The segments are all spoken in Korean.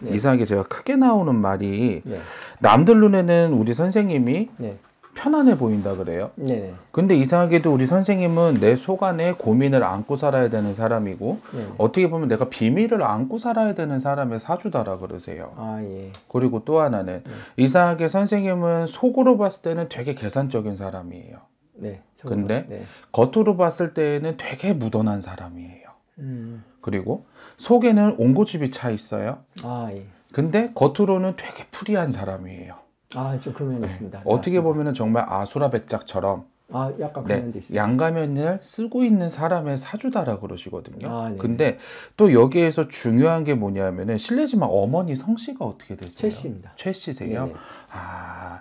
네. 이상하게 제가 크게 나오는 말이 네. 남들 눈에는 우리 선생님이 네. 편안해 보인다 그래요. 네. 근데 이상하게도 우리 선생님은 내 속 안에 고민을 안고 살아야 되는 사람이고 네. 어떻게 보면 내가 비밀을 안고 살아야 되는 사람의 사주다라 그러세요. 아 예. 그리고 또 하나는 네. 이상하게 선생님은 속으로 봤을 때는 되게 계산적인 사람이에요. 네. 근데 네. 겉으로 봤을 때는 되게 무던한 사람이에요. 음. 그리고 속에는 온고집이 차 있어요. 아, 예. 근데 겉으로는 되게 프리한 사람이에요. 아, 좀 그런 면이 네. 있습니다. 네, 어떻게 보면 정말 아수라백작처럼 아, 약간 그런 네, 면도 있어요. 양가면을 쓰고 있는 사람의 사주다라 고 그러시거든요. 아, 네. 근데 또 여기에서 중요한 게 뭐냐면은 실례지만 어머니 성씨가 어떻게 되세요? 최 씨입니다. 최 씨세요? 네네. 아.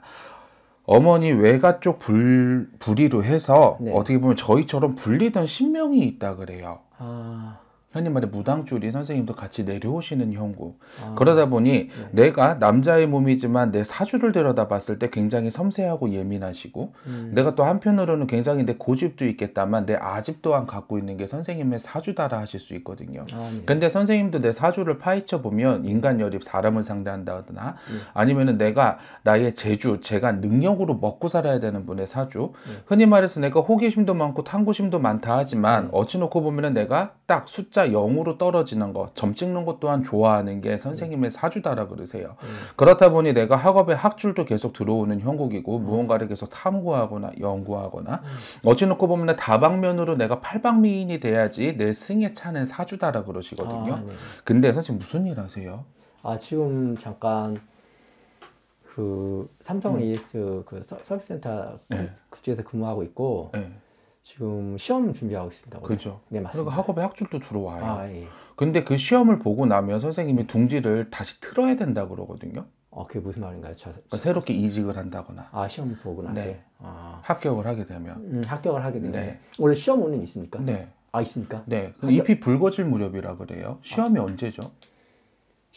어머니 외가 쪽 불, 불의로 해서 네. 어떻게 보면 저희처럼 불리던 신명이 있다 그래요. 아. 현님 말에 무당줄이 선생님도 같이 내려오시는 형구 아, 그러다 보니 네. 내가 남자의 몸이지만 내 사주를 들여다 봤을 때 굉장히 섬세하고 예민하시고 음. 내가 또 한편으로는 굉장히 내 고집도 있겠다만 내 아집 또한 갖고 있는 게 선생님의 사주다라 하실 수 있거든요. 아, 네. 근데 선생님도 내 사주를 파헤쳐 보면 인간 여립, 사람을 상대한다거나 네. 아니면은 내가 나의 재주, 제가 능력으로 먹고 살아야 되는 분의 사주. 흔히 말해서 내가 호기심도 많고 탐구심도 많다 하지만 어찌 놓고 보면은 내가 딱 숫자 숫자 0으로 떨어지는 것, 점 찍는 것 또한 좋아하는 게 선생님의 사주다라 그러세요. 음. 그렇다 보니 내가 학업의 학줄도 계속 들어오는 형국이고 음. 무언가를 계속 탐구하거나 연구하거나 음. 어찌놓고 보면 다방면으로 내가 팔방미인이 돼야지 내 승에 차는 사주다라 그러시거든요. 아, 네. 근데 선생님 무슨 일 하세요? 아 지금 잠깐 그 삼성 ES 음. 그 서, 비스센터 네. 그쪽에서 근무하고 있고 네. 지금 시험 준비하고 있습니다. 오늘. 그죠. 네, 맞습니다. 그리고 그러니까 학업에 학줄도 들어와요. 아, 예. 근데 그 시험을 보고 나면 선생님이 둥지를 다시 틀어야 된다 그러거든요. 어, 그게 무슨 말인가요? 저, 그러니까 저, 새롭게 저, 이직을 한다거나. 아, 시험 보고 나서. 네. 아. 합격을 하게 되면. 음, 합격을 하게 되면. 네. 원래 시험 운행 있습니까? 네. 아, 있습니까? 네. 합격... 잎이 질 무렵이라 그래요. 시험이 아, 언제죠?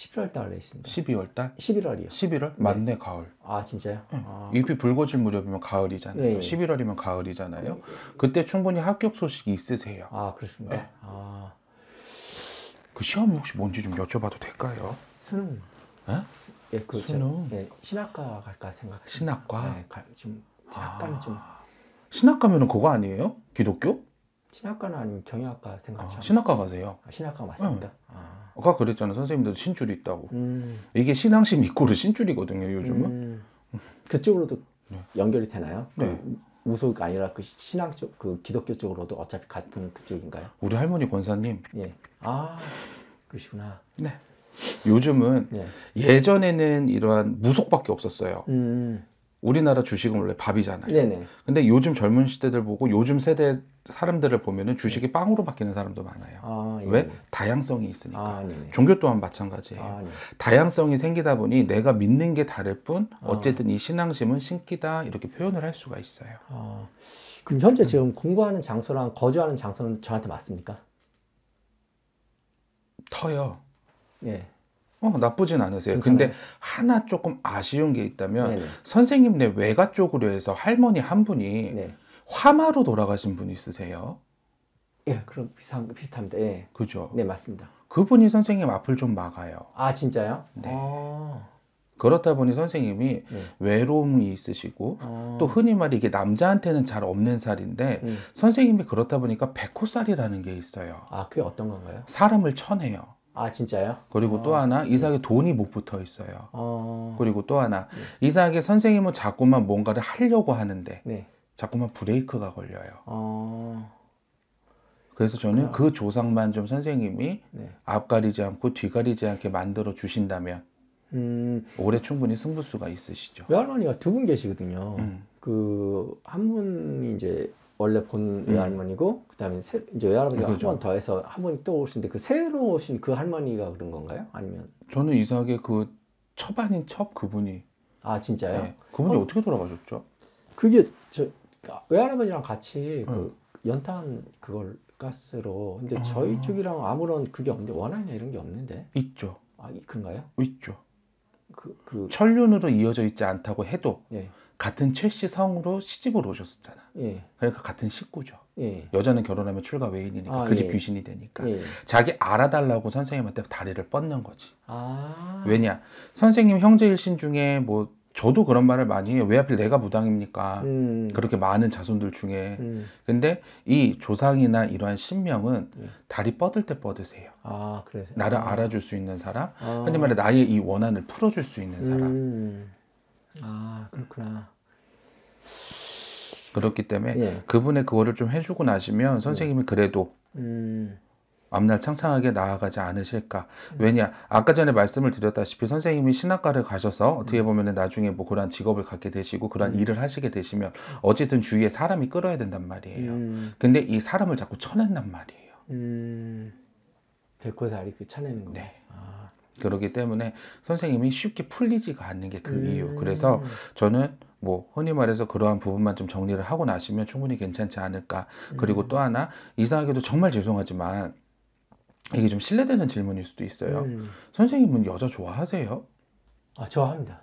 11월 달에 있습니다. 12월 달? 11월이요. 11월? 맞네, 네. 가을. 아, 진짜요? 응. 네. 아. 이 붉어질 무렵이면 가을이잖아요. 네. 11월이면 가을이잖아요. 그때 충분히 합격 소식이 있으세요. 아, 그렇습니다. 네. 아. 그 시험이 혹시 뭔지 좀 여쭤봐도 될까요? 수능. 예? 예, 그 수능. 예, 신학과 갈까 생각. 신학과. 네, 가, 지금 학과 아. 좀. 신학가면은 그거 아니에요? 기독교? 신학과나 아니면 경영학과 생각하시나요? 아, 신학과 가세요. 아, 신학과 맞습니다. 네. 아. 아까 그랬잖아요. 선생님들 신줄이 있다고. 음. 이게 신앙심 이꼬르 신줄이거든요. 요즘은. 음. 그쪽으로도 네. 연결이 되나요? 그 네. 그 우소가 아니라 그 신앙 쪽, 그 기독교 쪽으로도 어차피 같은 그쪽인가요? 우리 할머니 권사님. 예. 아 그러시구나. 네. 요즘은 예. 전에는 이러한 무속밖에 없었어요. 음. 음. 우리나라 주식은 원래 밥이잖아요. 네네. 근데 요즘 젊은 시대들 보고 요즘 세대 사람들을 보면은 주식이 네. 빵으로 바뀌는 사람도 많아요. 아, 예. 왜? 다양성이 있으니까. 아, 종교 또한 마찬가지예요. 아, 네. 다양성이 생기다 보니 내가 믿는 게 다를 뿐 아. 어쨌든 이 신앙심은 신기다 이렇게 표현을 할 수가 있어요. 아, 그럼 현재 지금 공부하는 장소랑 거주하는 장소는 저한테 맞습니까? 터요. 예. 어, 나쁘진 않으세요. 괜찮아요. 근데 하나 조금 아쉬운 게 있다면 네네. 선생님네 외가 쪽으로 해서 할머니 한 분이 네. 화마로 돌아가신 분이 있으세요? 예, 그럼 비슷한, 비슷합니다. 예. 그죠? 네, 맞습니다. 그분이 선생님 앞을 좀 막아요. 아, 진짜요? 네. 아... 그렇다 보니 선생님이 네. 외로움이 있으시고 아... 또 흔히 말해 이게 남자한테는 잘 없는 살인데 음. 선생님이 그렇다 보니까 백호살이라는 게 있어요. 아, 그게 어떤 건가요? 사람을 쳐내요. 아 진짜요? 그리고 어. 또 하나 네. 이삭의 돈이 못 붙어 있어요. 어. 그리고 또 하나 네. 이삭의 선생님은 자꾸만 뭔가를 하려고 하는데 네. 자꾸만 브레이크가 걸려요. 어. 그래서 저는 그 조상만 좀 선생님이 네. 앞가리지 않고 뒤가리지 않게 만들어 주신다면 음. 올해 충분히 승부수가 있으시죠. 외할머니가 두 분 계시거든요. 음. 그한 분이 이제 원래 본 외할머니고 음. 그다음에 새, 이제 외할아버지가 한 번 더 해서 한 번 또오신데그 새로 오신 그 할머니가 그런 건가요? 아니면 저는 이상하게 그 첩아닌 첩 그분이 아 진짜요? 네. 그분이 어, 떻게 돌아가셨죠? 그게 저 아, 외할아버지랑 같이 그 음. 연탄 그걸 가스로 근데 아. 저희 쪽이랑 아무런 그게 없는데 원하냐 이런 게 없는데 있죠. 아 그런가요? 있죠. 그, 그... 천륜으로 이어져 있지 않다고 해도 예. 같은 최씨 성으로 시집을 오셨었잖아. 예. 그러니까 같은 식구죠. 예. 여자는 결혼하면 출가 외인이니까 아, 그집 예. 귀신이 되니까 예. 자기 알아달라고 선생님한테 다리를 뻗는 거지. 아. 왜냐 선생님 형제 일신 중에 뭐 저도 그런 말을 많이 해요. 왜 하필 내가 무당입니까? 음. 그렇게 많은 자손들 중에. 음. 근데 이 조상이나 이러한 신명은 음. 다리 뻗을 때 뻗으세요. 아, 그래서 나를 아. 알아줄 수 있는 사람, 아. 한마디 말해 나의 이 원한을 풀어줄 수 있는 사람. 음. 아 그렇구나. 그렇기 때문에 예. 그분의 그거를 좀 해주고 나시면 예. 선생님이 그래도 음. 앞날 창창하게 나아가지 않으실까. 음. 왜냐, 아까 전에 말씀을 드렸다시피 선생님이 신학과를 가셔서 어떻게 음. 보면 나중에 뭐 그런 직업을 갖게 되시고 그런 음. 일을 하시게 되시면 어쨌든 주위에 사람이 끌어야 된단 말이에요. 음. 근데 이 사람을 자꾸 쳐낸단 말이에요. 음. 데리 다리 그 쳐내는 거. 네. 그렇기 때문에 선생님이 쉽게 풀리지가 않는 게그 음. 이유. 그래서 저는 뭐 흔히 말해서 그러한 부분만 좀 정리를 하고 나시면 충분히 괜찮지 않을까. 음. 그리고 또 하나 이상하게도 정말 죄송하지만 이게 좀실례되는 질문일 수도 있어요. 음. 선생님은 여자 좋아하세요? 아 좋아합니다.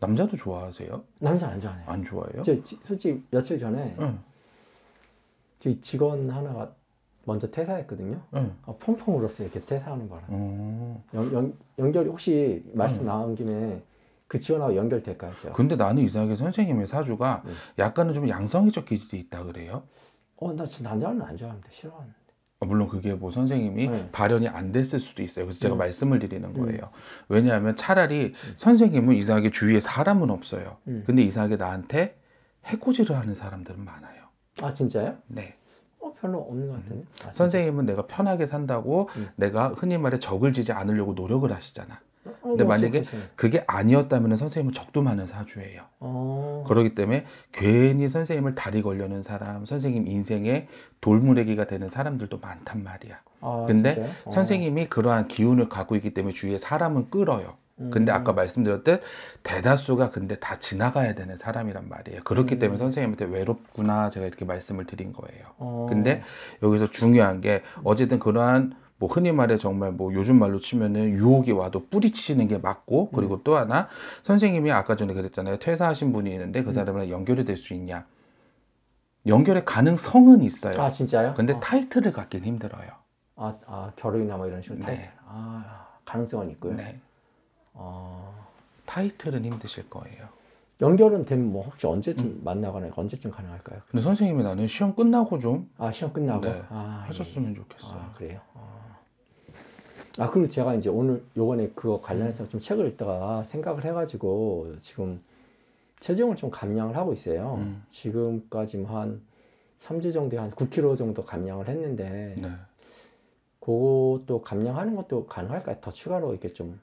남자도 좋아하세요? 남자 안 좋아해요. 안 좋아해요? 저, 솔직히 며칠 전에 저희 직원 하나가 먼저 퇴사했거든요. 응. 어, 펑펑 울었어요. 이렇게 퇴사하는 거랑. 어. 음. 연, 연, 연결이 혹시 말씀 응. 나온 김에 그 지원하고 연결될까요? 제가? 근데 나는 이상하게 선생님의 사주가 응. 약간은 좀양성적 기질이 있다 그래요? 어, 나 남자는 안 좋아하는데 싫어하는데. 어, 물론 그게 뭐 선생님이 네. 발현이 안 됐을 수도 있어요. 그래서 제가 음. 말씀을 드리는 음. 거예요. 왜냐하면 차라리 선생님은 이상하게 주위에 사람은 없어요. 근데 이상하게 나한테 해코지를 하는 사람들은 많아요. 아 진짜요? 네. 별로 없는 것 같은데. 음. 아, 선생님은 내가 편하게 산다고 음. 내가 흔히 말해 적을 지지 않으려고 노력을 하시잖아. 어, 어, 근데 만약에 그게 아니었다면 선생님은 적도 많은 사주예요. 어... 그러기 때문에 괜히 선생님을 다리 걸려는 사람, 선생님 인생의 돌무래기가 되는 사람들도 많단 말이야. 아, 근데 어... 선생님이 그러한 기운을 갖고 있기 때문에 주위에 사람은 끌어요. 근데 아까 음. 말씀드렸듯 대다수가 근데 다 지나가야 되는 사람이란 말이에요. 그렇기 음. 때문에 선생님한테 외롭구나 제가 이렇게 말씀을 드린 거예요. 어. 근데 여기서 중요한 게 어쨌든 그러한 뭐 흔히 말해 정말 뭐 요즘 말로 치면은 유혹이 와도 뿌리치는 게 맞고 음. 그리고 음. 또 하나 선생님이 아까 전에 그랬잖아요. 퇴사하신 분이 있는데 그 음. 사람이랑 음. 연결이 될 수 있냐? 연결의 가능성은 있어요. 아 진짜요? 근데 어. 타이틀을 갖긴 힘들어요. 아, 아 결혼이나 뭐 이런 식으로 네. 타이틀. 아 가능성은 있고요. 네. 어, 타이틀은 힘드실 거예요. 연결은 되면 뭐 혹시 언제쯤 음. 만나거나 언제쯤 가능할까요? 근데 선생님이 나는 시험 끝나고 좀. 아 시험 끝나고. 네, 아, 하셨으면 예. 좋겠어요. 아, 그래요. 아. 아 그리고 제가 이제 오늘 요번에 그거 관련해서 음. 좀 책을 읽다가 생각을 해가지고 지금 체중을 좀 감량을 하고 있어요. 음. 지금까지 한 3주 정도에 한 9kg 정도 감량을 했는데 네. 그것도 감량하는 것도 가능할까요? 더 추가로 이렇게 좀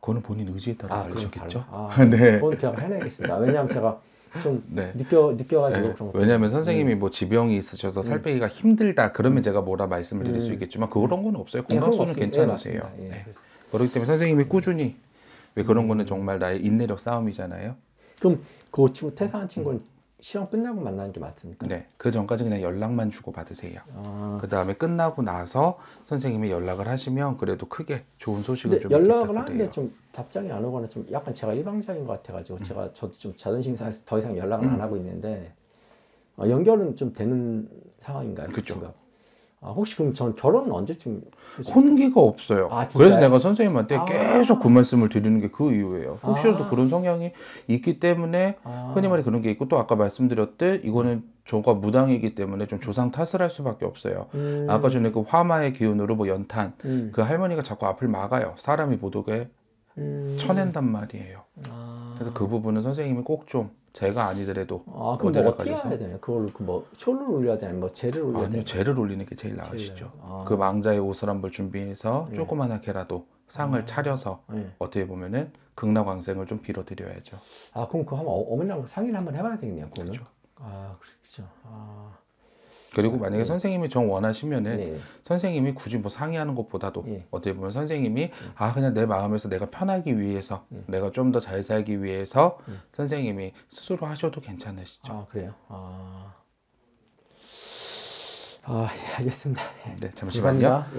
그거는 본인 의지에 따라 다르셨겠죠? 아, 아 네. 그건 그냥 해내겠습니다. 왜냐하면 제가 좀 네. 느껴 느껴가지고 네. 그런 것 왜냐하면 선생님이 음. 뭐 지병이 있으셔서 살 음. 빼기가 음. 힘들다 그러면 음. 제가 뭐라 말씀을 드릴 음. 수 있겠지만 그런 건 없어요. 예, 건강수는 괜찮으세요. 예, 예 네. 그렇기 때문에 선생님이 음. 꾸준히 왜 그런 거는 정말 나의 인내력 싸움이잖아요. 그럼 그 친구 퇴사한 친구는 시험 끝나고 만나는 게 맞습니까? 네. 그 전까지 그냥 연락만 주고 받으세요. 아... 그 다음에 끝나고 나서 선생님이 연락을 하시면 그래도 크게 좋은 소식을 좀 연락을 하는데 좀 답장이 안 오거나 좀 약간 제가 일방적인 것 같아가지고 음. 제가 저도 좀 자존심 상해서 더 이상 연락을 음. 안 하고 있는데 어, 연결은 좀 되는 상황인가요? 그렇죠. 아, 혹시 그럼 전 결혼은 언제쯤? 혼기가 없어요. 아, 그래서 내가 선생님한테 아. 계속 그 말씀을 드리는 게 그 이유예요. 혹시라도 아. 그런 성향이 있기 때문에 아. 흔히 말해 그런 게 있고 또 아까 말씀드렸듯 이거는 조가 무당이기 때문에 좀 조상 탓을 할 수밖에 없어요. 음. 아까 전에 그 화마의 기운으로 뭐 연탄 음. 그 할머니가 자꾸 앞을 막아요. 사람이 못 오게 음. 쳐낸단 말이에요. 아. 그래서 그 부분은 선생님이 꼭 좀 제가 아니더라도 아 그럼 뭐 어떻게 가져서. 해야 되냐? 그걸 그뭐 숄을 올려야 되냐? 뭐 젤을 올려야 되냐? 아니요 젤을 올리는 게 제일 나으시죠. 아. 그 망자의 옷을 한벌 준비해서 네. 조그만하게라도 상을 아. 차려서 네. 어떻게 보면은 극락왕생을 좀 빌어드려야죠. 아 그럼 그 한번 어, 머니랑 상의를 한번 해봐야 되겠네요. 그거는. 그렇죠. 아 그렇죠. 아. 그리고 음, 만약에 네. 선생님이 정 원하시면은 네. 선생님이 굳이 뭐 상의하는 것보다도 네. 어떻게 보면 선생님이 음. 아 그냥 내 마음에서 내가 편하기 위해서 예. 내가 좀 더 잘 살기 위해서 선생님이 스스로 하셔도 괜찮으시죠. 아 그래요. 아, 아 알겠습니다. 네 잠시만요. 감사합니다.